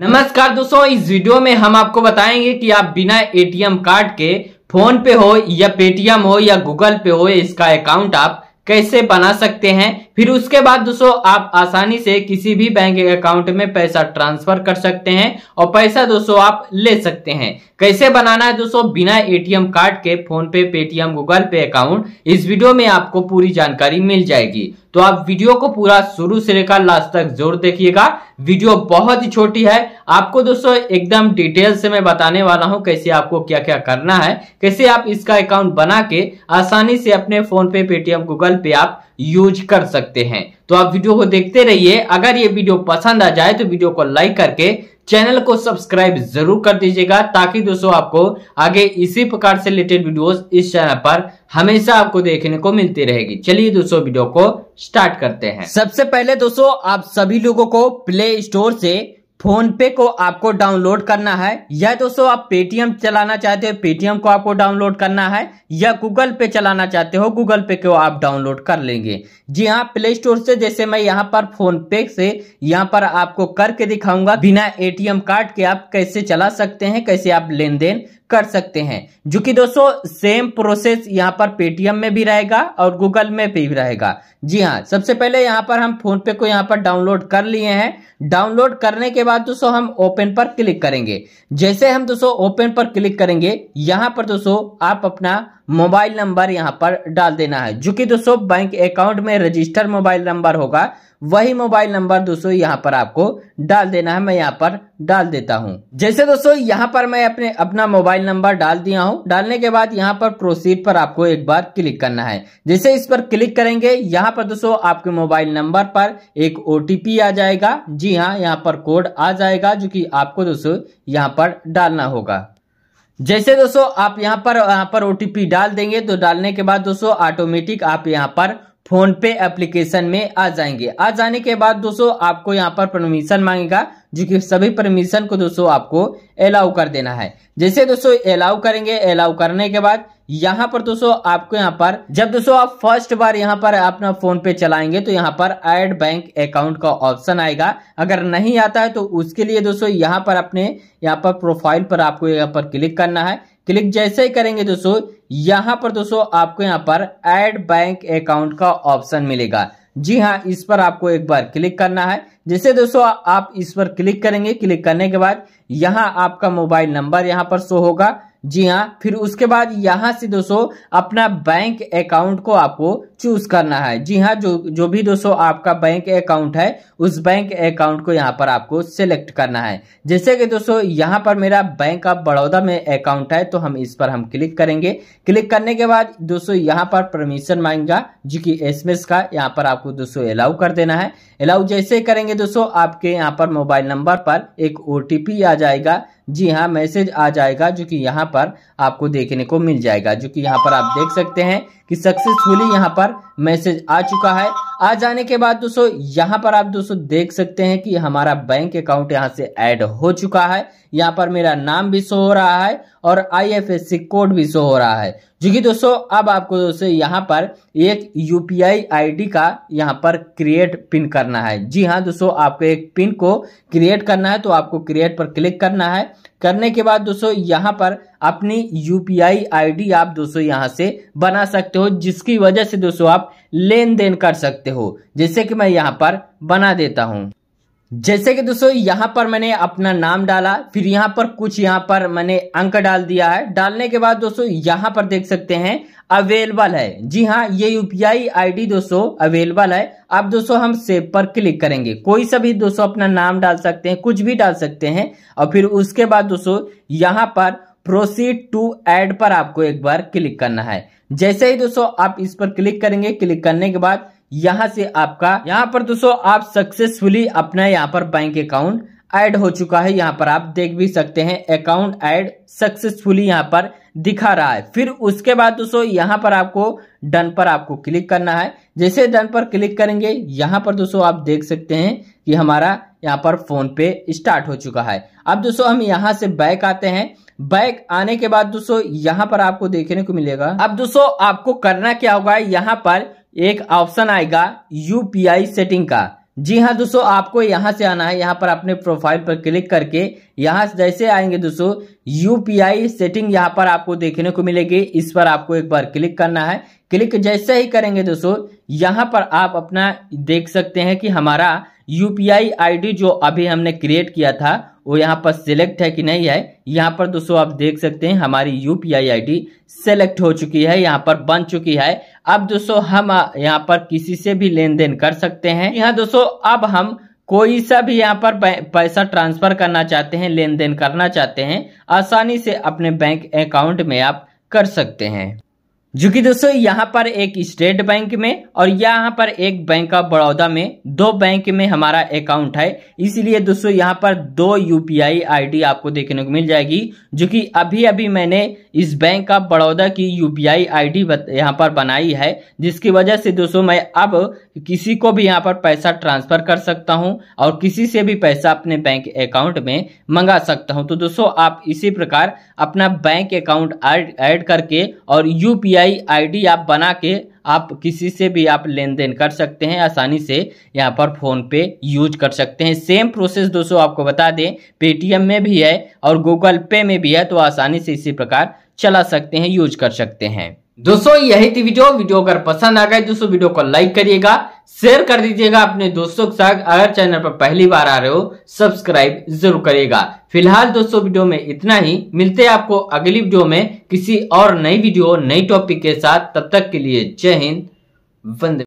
नमस्कार दोस्तों इस वीडियो में हम आपको बताएंगे कि आप बिना एटीएम कार्ड के फोन पे हो या पेटीएम हो या गूगल पे हो इसका अकाउंट आप कैसे बना सकते हैं फिर उसके बाद दोस्तों आप आसानी से किसी भी बैंक अकाउंट में पैसा ट्रांसफर कर सकते हैं और पैसा दोस्तों आप ले सकते हैं कैसे बनाना है दोस्तों बिना एटीएम कार्ड के PhonePe Paytm Google Pay account इस वीडियो में आपको पूरी जानकारी मिल जाएगी तो आप वीडियो को पूरा शुरू से लेकर लास्ट तक जोर देखिएगा वीडियो बहुत ही छोटी है आपको दोस्तों एकदम डिटेल से मैं बताने वाला हूं कैसे आपको क्या क्या करना है कैसे आप इसका अकाउंट बना के आसानी से अपने फोन पे पेटीएम गूगल पे आप यूज कर सकते हैं तो आप वीडियो को देखते रहिए अगर ये वीडियो पसंद आ जाए तो वीडियो को लाइक करके चैनल को सब्सक्राइब जरूर कर दीजिएगा ताकि दोस्तों आपको आगे इसी प्रकार से रिलेटेड वीडियोस इस चैनल पर हमेशा आपको देखने को मिलती रहेगी चलिए दोस्तों वीडियो को स्टार्ट करते हैं सबसे पहले दोस्तों आप सभी लोगों को प्ले स्टोर से फोन पे को आपको डाउनलोड करना है या दोस्तों आप पेटीएम चलाना चाहते हो पेटीएम को आपको डाउनलोड करना है या गूगल पे चलाना चाहते हो गूगल पे को आप डाउनलोड कर लेंगे जी हाँ प्ले स्टोर से जैसे मैं यहाँ पर फोन पे से यहाँ पर आपको करके दिखाऊंगा बिना एटीएम कार्ड के आप कैसे चला सकते हैं कैसे आप लेन देन कर सकते हैं जो कि दोस्तों सेम प्रोसेस यहाँ पर पेटीएम में भी रहेगा और गूगल में भी रहेगा जी हाँ सबसे पहले यहाँ पर हम फोन पे को यहाँ पर डाउनलोड कर लिए हैं डाउनलोड करने के बाद दोस्तों हम ओपन पर क्लिक करेंगे जैसे हम दोस्तों ओपन पर क्लिक करेंगे यहाँ पर दोस्तों आप अपना मोबाइल नंबर यहाँ पर डाल देना है जो कि दोस्तों बैंक अकाउंट में रजिस्टर मोबाइल नंबर होगा वही मोबाइल नंबर दोस्तों यहाँ पर आपको डाल देना है मैं यहाँ पर डाल देता हूँ जैसे दोस्तों यहाँ पर मैं अपने अपना मोबाइल नंबर डाल दिया हूँ डालने के बाद यहाँ पर प्रोसीड पर आपको एक बार क्लिक करना है जैसे इस पर क्लिक करेंगे यहाँ पर दोस्तों आपके मोबाइल नंबर पर एक ओ आ जाएगा जी हाँ यहाँ पर कोड आ जाएगा जो की आपको दोस्तों यहाँ पर डालना होगा जैसे दोस्तों आप यहाँ पर यहाँ पर ओटीपी डाल देंगे तो डालने के बाद दोस्तों ऑटोमेटिक आप यहाँ पर फोन पे एप्लीकेशन में आ जाएंगे आ जाने के बाद दोस्तों आपको यहाँ पर परमिशन मांगेगा जो कि सभी परमिशन को दोस्तों आपको अलाउ कर देना है जैसे दोस्तों अलाउ करेंगे अलाउ करने के बाद यहाँ पर दोस्तों आपको यहाँ पर जब दोस्तों आप फर्स्ट बार यहाँ पर अपना फोन पे चलाएंगे तो यहाँ पर एड बैंक अकाउंट का ऑप्शन आएगा अगर नहीं आता है तो उसके लिए दोस्तों यहाँ पर अपने यहाँ पर प्रोफाइल पर आपको यहाँ पर क्लिक करना है क्लिक जैसे ही करेंगे दोस्तों यहाँ पर दोस्तों आपको यहाँ पर एड बैंक अकाउंट का ऑप्शन मिलेगा जी हाँ इस पर आपको एक बार क्लिक करना है जैसे दोस्तों आप इस पर क्लिक करेंगे क्लिक करने के बाद यहाँ आपका मोबाइल नंबर यहाँ पर शो होगा जी हाँ फिर उसके बाद यहाँ से दोस्तों अपना बैंक अकाउंट को आपको चूज करना है जी हाँ जो जो भी दोस्तों आपका बैंक अकाउंट है उस बैंक अकाउंट को यहाँ पर आपको सेलेक्ट करना है जैसे कि दोस्तों यहाँ पर मेरा बैंक ऑफ बड़ौदा में अकाउंट है तो हम इस पर हम क्लिक करेंगे क्लिक करने के बाद दोस्तों यहाँ पर परमिशन मांगेगा जी की एस का यहाँ पर आपको दोस्तों अलाउ कर देना है अलाउ जैसे करेंगे दोस्तों आपके यहाँ पर मोबाइल नंबर पर एक ओ आ जाएगा जी हाँ मैसेज आ जाएगा जो कि यहाँ पर आपको देखने को मिल जाएगा जो कि यहाँ पर आप देख सकते हैं कि सक्सेसफुली यहाँ पर मैसेज आ चुका है आ जाने के बाद दोस्तों यहाँ पर आप दोस्तों देख सकते हैं कि हमारा बैंक अकाउंट यहाँ से ऐड हो चुका है यहाँ पर मेरा नाम भी शो हो रहा है और आई कोड भी शो हो रहा है जो कि दोस्तों अब आपको दोस्तों यहाँ पर एक यूपीआई आईडी का यहाँ पर क्रिएट पिन करना है जी हाँ दोस्तों आपको एक पिन को क्रिएट करना है तो आपको क्रिएट पर क्लिक करना है करने के बाद दोस्तों यहाँ पर अपनी यू पी आप दोस्तों यहाँ से बना सकते हो जिसकी वजह से दोस्तों आप लेन देन कर सकते हो जैसे कि मैं यहाँ पर बना देता हूँ जैसे कि दोस्तों यहां पर मैंने अपना नाम डाला फिर यहां पर कुछ यहां पर मैंने अंक डाल दिया है डालने के बाद दोस्तों यहां पर देख सकते हैं अवेलेबल है जी हाँ ये यूपीआई आईडी दोस्तों अवेलेबल है अब दोस्तों हम सेव पर क्लिक करेंगे कोई सा भी दोस्तों अपना नाम डाल सकते हैं कुछ भी डाल सकते हैं और फिर उसके बाद दोस्तों यहाँ पर प्रोसीड टू एड पर आपको एक बार क्लिक करना है जैसे ही दोस्तों आप इस पर क्लिक करेंगे क्लिक करने के बाद यहाँ से आपका यहाँ पर दोस्तों आप सक्सेसफुली अपना यहाँ पर बैंक अकाउंट ऐड हो चुका है यहाँ पर आप देख भी सकते हैं अकाउंट ऐड सक्सेसफुली यहाँ पर दिखा रहा है फिर उसके बाद दोस्तों यहाँ पर आपको डन पर आपको क्लिक करना है जैसे डन पर क्लिक करेंगे यहाँ पर दोस्तों आप देख सकते हैं कि हमारा यहाँ पर फोन पे स्टार्ट हो चुका है अब दोस्तों हम यहाँ से बैक आते हैं बैक आने के बाद दोस्तों यहाँ पर आपको देखने को मिलेगा अब दोस्तों आपको करना क्या होगा यहाँ पर एक ऑप्शन आएगा यूपीआई सेटिंग का जी हाँ दोस्तों आपको यहाँ से आना है यहाँ पर अपने प्रोफाइल पर क्लिक करके यहाँ जैसे आएंगे दोस्तों यूपीआई सेटिंग यहाँ पर आपको देखने को मिलेगी इस पर आपको एक बार क्लिक करना है क्लिक जैसे ही करेंगे दोस्तों यहाँ पर आप अपना देख सकते हैं कि हमारा यू पी जो अभी हमने क्रिएट किया था वो यहाँ पर सिलेक्ट है कि नहीं है यहाँ पर दोस्तों आप देख सकते हैं हमारी यू पी सेलेक्ट हो चुकी है यहाँ पर बन चुकी है अब दोस्तों हम यहाँ पर किसी से भी लेन देन कर सकते हैं यहाँ दोस्तों अब हम कोई सा भी यहाँ पर पैसा ट्रांसफर करना चाहते हैं लेन देन करना चाहते हैं आसानी से अपने बैंक अकाउंट में आप कर सकते हैं जो कि दोस्तों यहाँ पर एक स्टेट बैंक में और यहाँ पर एक बैंक ऑफ बड़ौदा में दो बैंक में हमारा अकाउंट है इसलिए दोस्तों यहाँ पर दो यूपीआई आईडी आपको देखने को मिल जाएगी जो कि अभी अभी मैंने इस बैंक ऑफ बड़ौदा की यूपीआई आईडी यहाँ पर बनाई है जिसकी वजह से दोस्तों मैं अब किसी को भी यहाँ पर पैसा ट्रांसफर कर सकता हूँ और किसी से भी पैसा अपने बैंक अकाउंट में मंगा सकता हूँ तो दोस्तों आप इसी प्रकार अपना बैंक अकाउंट ऐड करके और यू पी आई आप बना के आप किसी से भी आप लेन देन कर सकते हैं आसानी से यहाँ पर फोन पे यूज कर सकते हैं सेम प्रोसेस दोस्तों आपको बता दें पेटीएम में भी है और गूगल पे में भी है तो आसानी से इसी प्रकार चला सकते हैं यूज कर सकते हैं दोस्तों यही थी वीडियो वीडियो अगर पसंद आ गए दोस्तों वीडियो को लाइक करिएगा शेयर कर दीजिएगा अपने दोस्तों के साथ अगर चैनल पर पहली बार आ रहे हो सब्सक्राइब जरूर करिएगा फिलहाल दोस्तों वीडियो में इतना ही मिलते हैं आपको अगली वीडियो में किसी और नई वीडियो नई टॉपिक के साथ तब तक के लिए जय हिंद वंदे